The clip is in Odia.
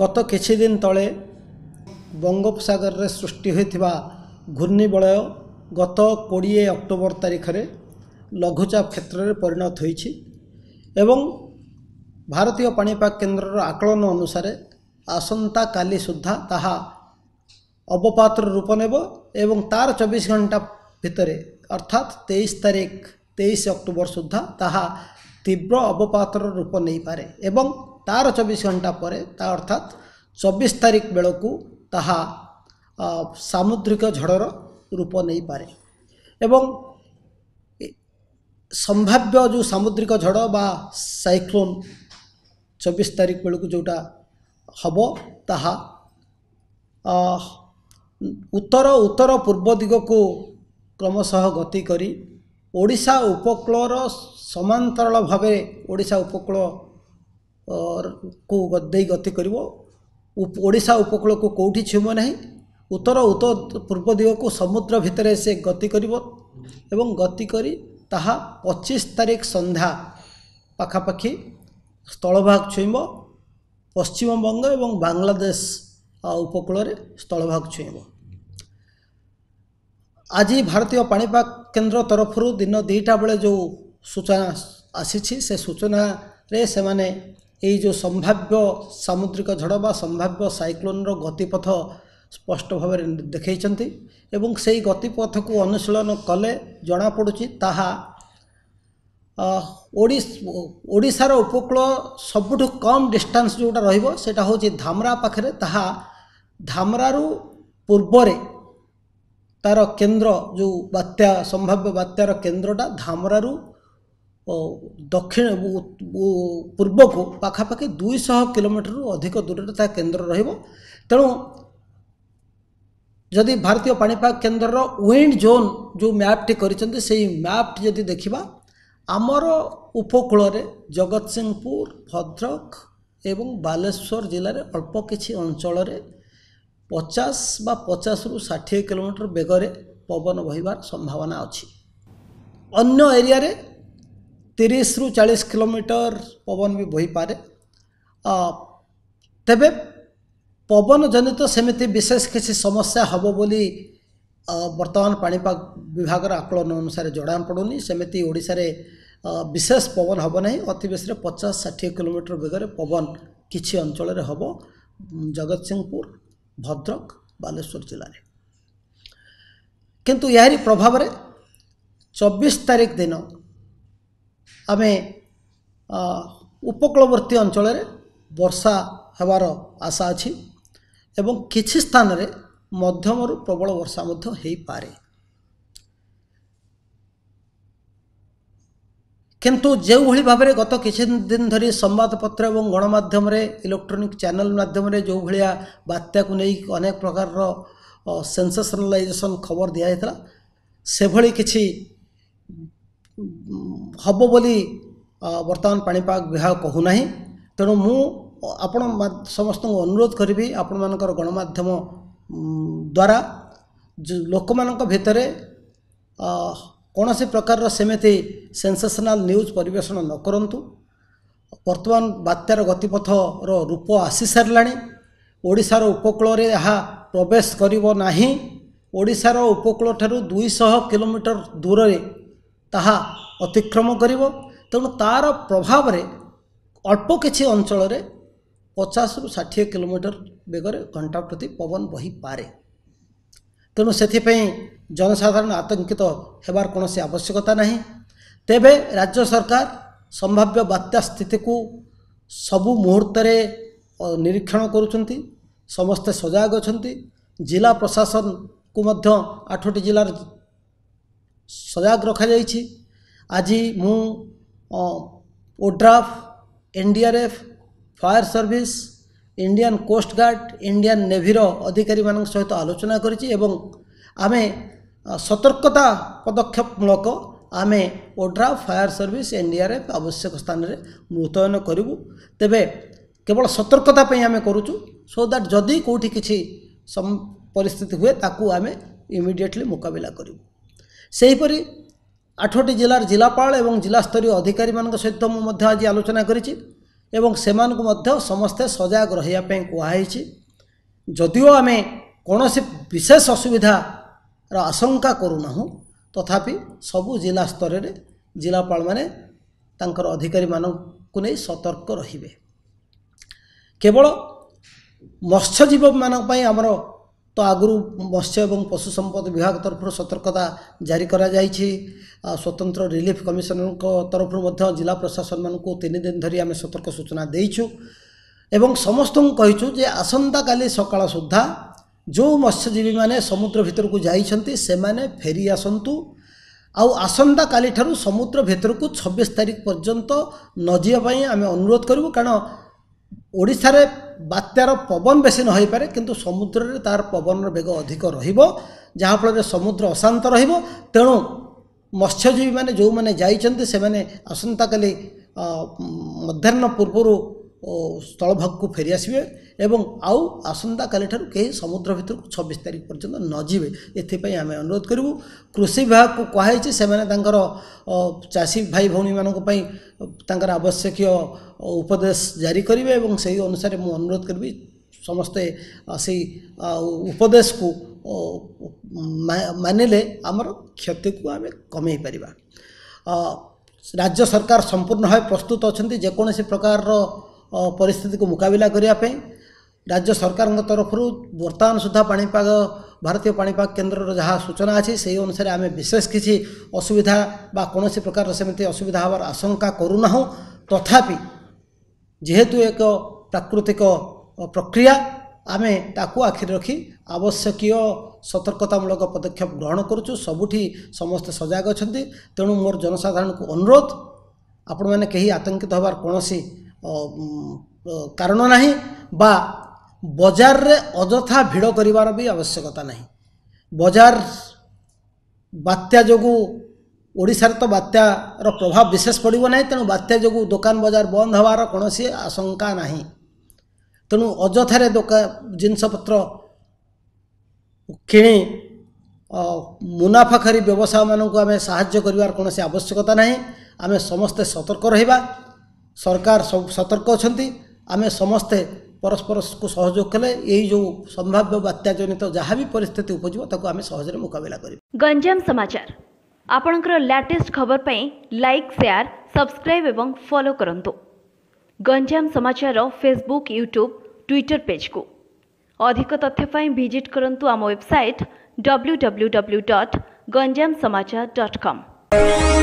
ଗତ କିଛି ଦିନ ତଳେ ବଙ୍ଗୋପସାଗରରେ ସୃଷ୍ଟି ହୋଇଥିବା ଘୂର୍ଣ୍ଣିବଳୟ ଗତ କୋଡ଼ିଏ ଅକ୍ଟୋବର ତାରିଖରେ ଲଘୁଚାପ କ୍ଷେତ୍ରରେ ପରିଣତ ହୋଇଛି ଏବଂ ଭାରତୀୟ ପାଣିପାଗ କେନ୍ଦ୍ରର ଆକଳନ ଅନୁସାରେ ଆସନ୍ତାକାଲି ସୁଦ୍ଧା ତାହା ଅବପାତର ରୂପ ନେବ ଏବଂ ତା'ର ଚବିଶ ଘଣ୍ଟା ଭିତରେ ଅର୍ଥାତ୍ ତେଇଶ ତାରିଖ ତେଇଶ ଅକ୍ଟୋବର ସୁଦ୍ଧା ତାହା ତୀବ୍ର ଅବପାତର ରୂପ ନେଇପାରେ ଏବଂ ତା'ର ଚବିଶ ଘଣ୍ଟା ପରେ ତା ଅର୍ଥାତ୍ ଚବିଶ ତାରିଖ ବେଳକୁ ତାହା ସାମୁଦ୍ରିକ ଝଡ଼ର ରୂପ ନେଇପାରେ ଏବଂ ସମ୍ଭାବ୍ୟ ଯେଉଁ ସାମୁଦ୍ରିକ ଝଡ଼ ବା ସାଇକ୍ଲୋନ୍ ଚବିଶ ତାରିଖ ବେଳକୁ ଯେଉଁଟା ହେବ ତାହା ଉତ୍ତର ଉତ୍ତର ପୂର୍ବ ଦିଗକୁ କ୍ରମଶଃ ଗତି କରି ଓଡ଼ିଶା ଉପକୂଳର ସମାନ୍ତରାଳ ଭାବେ ଓଡ଼ିଶା ଉପକୂଳକୁ ଦେଇ ଗତି କରିବ ଓଡ଼ିଶା ଉପକୂଳକୁ କେଉଁଠି ଛୁଇଁବ ନାହିଁ ଉତ୍ତର ଉତ୍ତର ପୂର୍ବ ଦିଗକୁ ସମୁଦ୍ର ଭିତରେ ସେ ଗତି କରିବ ଏବଂ ଗତି କରି ତାହା ପଚିଶ ତାରିଖ ସନ୍ଧ୍ୟା ପାଖାପାଖି ସ୍ଥଳଭାଗ ଛୁଇଁବ ପଶ୍ଚିମବଙ୍ଗ ଏବଂ ବାଂଲାଦେଶ ଉପକୂଳରେ ସ୍ଥଳଭାଗ ଛୁଇଁବ ଆଜି ଭାରତୀୟ ପାଣିପାଗ କେନ୍ଦ୍ର ତରଫରୁ ଦିନ ଦୁଇଟା ବେଳେ ଯେଉଁ ସୂଚନା ଆସିଛି ସେ ସୂଚନାରେ ସେମାନେ ଏଇ ଯେଉଁ ସମ୍ଭାବ୍ୟ ସାମୁଦ୍ରିକ ଝଡ଼ ବା ସମ୍ଭାବ୍ୟ ସାଇକ୍ଲୋନ୍ର ଗତିପଥ ସ୍ପଷ୍ଟ ଭାବରେ ଦେଖାଇଛନ୍ତି ଏବଂ ସେହି ଗତିପଥକୁ ଅନୁଶୀଳନ କଲେ ଜଣାପଡ଼ୁଛି ତାହା ଓଡ଼ିଶାର ଉପକୂଳ ସବୁଠୁ କମ୍ ଡିଷ୍ଟାନ୍ସ ଯେଉଁଟା ରହିବ ସେଇଟା ହେଉଛି ଧାମରା ପାଖରେ ତାହା ଧାମରାରୁ ପୂର୍ବରେ ତା'ର କେନ୍ଦ୍ର ଯେଉଁ ବାତ୍ୟା ସମ୍ଭାବ୍ୟ ବାତ୍ୟାର କେନ୍ଦ୍ରଟା ଧାମରାରୁ ଦକ୍ଷିଣ ପୂର୍ବକୁ ପାଖାପାଖି ଦୁଇଶହ କିଲୋମିଟରରୁ ଅଧିକ ଦୂରରେ ତା କେନ୍ଦ୍ର ରହିବ ତେଣୁ ଯଦି ଭାରତୀୟ ପାଣିପାଗ କେନ୍ଦ୍ରର ୱିଣ୍ଡ ଜୋନ୍ ଯେଉଁ ମ୍ୟାପ୍ଟି କରିଛନ୍ତି ସେଇ ମ୍ୟାପ୍ଟି ଯଦି ଦେଖିବା ଆମର ଉପକୂଳରେ ଜଗତସିଂହପୁର ଭଦ୍ରକ ଏବଂ ବାଲେଶ୍ୱର ଜିଲ୍ଲାରେ ଅଳ୍ପ କିଛି ଅଞ୍ଚଳରେ ପଚାଶ ବା ପଚାଶରୁ ଷାଠିଏ କିଲୋମିଟର ବେଗରେ ପବନ ବହିବାର ସମ୍ଭାବନା ଅଛି ଅନ୍ୟ ଏରିଆରେ ତିରିଶରୁ ଚାଳିଶ କିଲୋମିଟର ପବନ ବି ବହିପାରେ ତେବେ ପବନ ଜନିତ ସେମିତି ବିଶେଷ କିଛି ସମସ୍ୟା ହେବ ବୋଲି ବର୍ତ୍ତମାନ ପାଣିପାଗ ବିଭାଗର ଆକଳନ ଅନୁସାରେ ଜଣାପଡ଼ୁନି ସେମିତି ଓଡ଼ିଶାରେ ବିଶେଷ ପବନ ହେବ ନାହିଁ ଅତିବେଶୀରେ ପଚାଶ ଷାଠିଏ କିଲୋମିଟର ବେଗରେ ପବନ କିଛି ଅଞ୍ଚଳରେ ହେବ ଜଗତସିଂହପୁର ଭଦ୍ରକ ବାଲେଶ୍ୱର ଜିଲ୍ଲାରେ କିନ୍ତୁ ଏହାରି ପ୍ରଭାବରେ ଚବିଶ ତାରିଖ ଦିନ ଆମେ ଉପକୂଳବର୍ତ୍ତୀ ଅଞ୍ଚଳରେ ବର୍ଷା ହେବାର ଆଶା ଅଛି ଏବଂ କିଛି ସ୍ଥାନରେ ମଧ୍ୟମରୁ ପ୍ରବଳ ବର୍ଷା ମଧ୍ୟ ହୋଇପାରେ କିନ୍ତୁ ଯେଉଁଭଳି ଭାବରେ ଗତ କିଛି ଦିନ ଧରି ସମ୍ବାଦପତ୍ର ଏବଂ ଗଣମାଧ୍ୟମରେ ଇଲେକ୍ଟ୍ରୋନିକ୍ ଚ୍ୟାନେଲ ମାଧ୍ୟମରେ ଯେଉଁଭଳିଆ ବାତ୍ୟାକୁ ନେଇ ଅନେକ ପ୍ରକାରର ସେନ୍ସେସନାଲାଇଜେସନ୍ ଖବର ଦିଆଯାଇଥିଲା ସେଭଳି କିଛି ହେବ ବୋଲି ବର୍ତ୍ତମାନ ପାଣିପାଗ ବିଭାଗ କହୁନାହିଁ ତେଣୁ ମୁଁ ଆପଣ ସମସ୍ତଙ୍କୁ ଅନୁରୋଧ କରିବି ଆପଣମାନଙ୍କର ଗଣମାଧ୍ୟମ ଦ୍ୱାରା ଲୋକମାନଙ୍କ ଭିତରେ କୌଣସି ପ୍ରକାରର ସେମିତି ସେନ୍ସେସନାଲ୍ ନ୍ୟୁଜ୍ ପରିବେଷଣ ନ କରନ୍ତୁ ବର୍ତ୍ତମାନ ବାତ୍ୟାର ଗତିପଥର ରୂପ ଆସିସାରିଲାଣି ଓଡ଼ିଶାର ଉପକୂଳରେ ଏହା ପ୍ରବେଶ କରିବ ନାହିଁ ଓଡ଼ିଶାର ଉପକୂଳଠାରୁ ଦୁଇଶହ କିଲୋମିଟର ଦୂରରେ ତାହା ଅତିକ୍ରମ କରିବ ତେଣୁ ତା'ର ପ୍ରଭାବରେ ଅଳ୍ପ କିଛି ଅଞ୍ଚଳରେ ପଚାଶରୁ ଷାଠିଏ କିଲୋମିଟର ବେଗରେ ଘଣ୍ଟା ପ୍ରତି ପବନ ବହିପାରେ ତେଣୁ ସେଥିପାଇଁ ଜନସାଧାରଣ ଆତଙ୍କିତ ହେବାର କୌଣସି ଆବଶ୍ୟକତା ନାହିଁ ତେବେ ରାଜ୍ୟ ସରକାର ସମ୍ଭାବ୍ୟ ବାତ୍ୟା ସ୍ଥିତିକୁ ସବୁ ମୁହୂର୍ତ୍ତରେ ନିରୀକ୍ଷଣ କରୁଛନ୍ତି ସମସ୍ତେ ସଜାଗ ଅଛନ୍ତି ଜିଲ୍ଲା ପ୍ରଶାସନକୁ ମଧ୍ୟ ଆଠଟି ଜିଲ୍ଲାର ସଜାଗ ରଖାଯାଇଛି ଆଜି ମୁଁ ODRAF N D R F fire service Indian coast guard Indian ନେଭିର ଅଧିକାରୀମାନଙ୍କ ସହିତ ଆଲୋଚନା କରିଛି ଏବଂ ଆମେ ସତର୍କତା ପଦକ୍ଷେପମୂଳକ ଆମେ ODRAF fire service N D R F ଆବଶ୍ୟକ ସ୍ଥାନରେ ମୁତୟନ କରିବୁ ତେବେ କେବଳ ସତର୍କତା ପାଇଁ ଆମେ କରୁଛୁ ସୋ ଦ୍ୟାଟ୍ ଯଦି କେଉଁଠି କିଛି ପରିସ୍ଥିତି ହୁଏ ତାକୁ ଆମେ ଇମିଡ଼ିଏଟଲି ମୁକାବିଲା କରିବୁ ସେହିପରି ଆଠଟି ଜିଲ୍ଲାର ଜିଲ୍ଲାପାଳ ଏବଂ ଜିଲ୍ଲାସ୍ତରୀୟ ଅଧିକାରୀମାନଙ୍କ ସହିତ ମୁଁ ମଧ୍ୟ ଆଜି ଆଲୋଚନା କରିଛି ଏବଂ ସେମାନଙ୍କୁ ମଧ୍ୟ ସମସ୍ତେ ସଜାଗ ରହିବା ପାଇଁ କୁହାହେଇଛି ଯଦିଓ ଆମେ କୌଣସି ବିଶେଷ ଅସୁବିଧାର ଆଶଙ୍କା କରୁନାହୁଁ ତଥାପି ସବୁ ଜିଲ୍ଲା ସ୍ତରରେ ଜିଲ୍ଲାପାଳମାନେ ତାଙ୍କର ଅଧିକାରୀମାନଙ୍କୁ ନେଇ ସତର୍କ ରହିବେ କେବଳ ମତ୍ସ୍ୟଜୀବୀମାନଙ୍କ ପାଇଁ ଆମର ଆଗରୁ ମତ୍ସ୍ୟ ଏବଂ ପଶୁ ସମ୍ପଦ ବିଭାଗ ତରଫରୁ ସତର୍କତା ଜାରି କରାଯାଇଛି ସ୍ୱତନ୍ତ୍ର ରିଲିଫ କମିଶନରଙ୍କ ତରଫରୁ ମଧ୍ୟ ଜିଲ୍ଲା ପ୍ରଶାସନମାନଙ୍କୁ ତିନି ଦିନ ଧରି ଆମେ ସତର୍କ ସୂଚନା ଦେଇଛୁ ଏବଂ ସମସ୍ତଙ୍କୁ କହିଛୁ ଯେ ଆସନ୍ତାକାଲି ସକାଳ ସୁଦ୍ଧା ଯେଉଁ ମତ୍ସ୍ୟଜୀବୀମାନେ ସମୁଦ୍ର ଭିତରକୁ ଯାଇଛନ୍ତି ସେମାନେ ଫେରି ଆସନ୍ତୁ ଆଉ ଆସନ୍ତାକାଲିଠାରୁ ସମୁଦ୍ର ଭିତରକୁ ଛବିଶ ତାରିଖ ପର୍ଯ୍ୟନ୍ତ ନଯିବା ପାଇଁ ଆମେ ଅନୁରୋଧ କରିବୁ କାରଣ ଓଡ଼ିଶାରେ ବାତ୍ୟାର ପବନ ବେଶୀ ନ ହୋଇପାରେ କିନ୍ତୁ ସମୁଦ୍ରରେ ତା'ର ପବନର ବେଗ ଅଧିକ ରହିବ ଯାହାଫଳରେ ସମୁଦ୍ର ଅଶାନ୍ତ ରହିବ ତେଣୁ ମତ୍ସ୍ୟଜୀବୀମାନେ ଯେଉଁମାନେ ଯାଇଛନ୍ତି ସେମାନେ ଆସନ୍ତାକାଲି ମଧ୍ୟାହ୍ନ ପୂର୍ବରୁ ସ୍ଥଳଭାଗକୁ ଫେରି ଆସିବେ ଏବଂ ଆଉ ଆସନ୍ତାକାଲିଠାରୁ କେହି ସମୁଦ୍ର ଭିତରକୁ ଛବିଶ ତାରିଖ ପର୍ଯ୍ୟନ୍ତ ନଯିବେ ଏଥିପାଇଁ ଆମେ ଅନୁରୋଧ କରିବୁ କୃଷି ବିଭାଗକୁ କୁହାଯାଇଛି ସେମାନେ ତାଙ୍କର ଚାଷୀ ଭାଇ ଭଉଣୀମାନଙ୍କ ପାଇଁ ତାଙ୍କର ଆବଶ୍ୟକୀୟ ଉପଦେଶ ଜାରି କରିବେ ଏବଂ ସେହି ଅନୁସାରେ ମୁଁ ଅନୁରୋଧ କରିବି ସମସ୍ତେ ସେହି ଉପଦେଶକୁ ମାନିଲେ ଆମର କ୍ଷତିକୁ ଆମେ କମେଇ ପାରିବା ରାଜ୍ୟ ସରକାର ସମ୍ପୂର୍ଣ୍ଣ ଭାବେ ପ୍ରସ୍ତୁତ ଅଛନ୍ତି ଯେକୌଣସି ପ୍ରକାରର ପରିସ୍ଥିତିକୁ ମୁକାବିଲା କରିବା ପାଇଁ ରାଜ୍ୟ ସରକାରଙ୍କ ତରଫରୁ ବର୍ତ୍ତମାନ ସୁଦ୍ଧା ପାଣିପାଗ ଭାରତୀୟ ପାଣିପାଗ କେନ୍ଦ୍ରର ଯାହା ସୂଚନା ଅଛି ସେହି ଅନୁସାରେ ଆମେ ବିଶେଷ କିଛି ଅସୁବିଧା ବା କୌଣସି ପ୍ରକାର ସେମିତି ଅସୁବିଧା ହେବାର ଆଶଙ୍କା କରୁନାହୁଁ ତଥାପି ଯେହେତୁ ଏକ ପ୍ରାକୃତିକ ପ୍ରକ୍ରିୟା ଆମେ ତାକୁ ଆଖିରେ ରଖି ଆବଶ୍ୟକୀୟ ସତର୍କତାମୂଳକ ପଦକ୍ଷେପ ଗ୍ରହଣ କରୁଛୁ ସବୁଠି ସମସ୍ତେ ସଜାଗ ଅଛନ୍ତି ତେଣୁ ମୋର ଜନସାଧାରଣଙ୍କୁ ଅନୁରୋଧ ଆପଣମାନେ କେହି ଆତଙ୍କିତ ହେବାର କୌଣସି कारण ना बा बजार अजथा भिड़ कर भी आवश्यकता ना बजार बात्या जो ओडार तो बात्यार प्रभाव विशेष पड़ब ना तेणु बात्या जो दोकान बजार बंद हबार कौन आशंका ना तेणु अजथार दुका जिनपत कि मुनाफाखरी व्यवसाय मानक आम सा आवश्यकता ना आम समस्ते सतर्क रहा सरकार सब सतर्क अच्छा आम समस्ते परस्पर को सहयोग कले जो संभाव्य बात्या जनित जहाँ भी पिस्थित उपजे मुकबिला कर गंजाम समाचार आपणकर लाटेस्ट खबर पर लाइक सेयार सब्सक्राइब और फलो करूँ गंजाम समाचार फेसबुक यूट्यूब ट्विटर पेज को अधिक तथ्यपी भिजिट करूँ आम website W W W dot Ganjam Samachar dot कम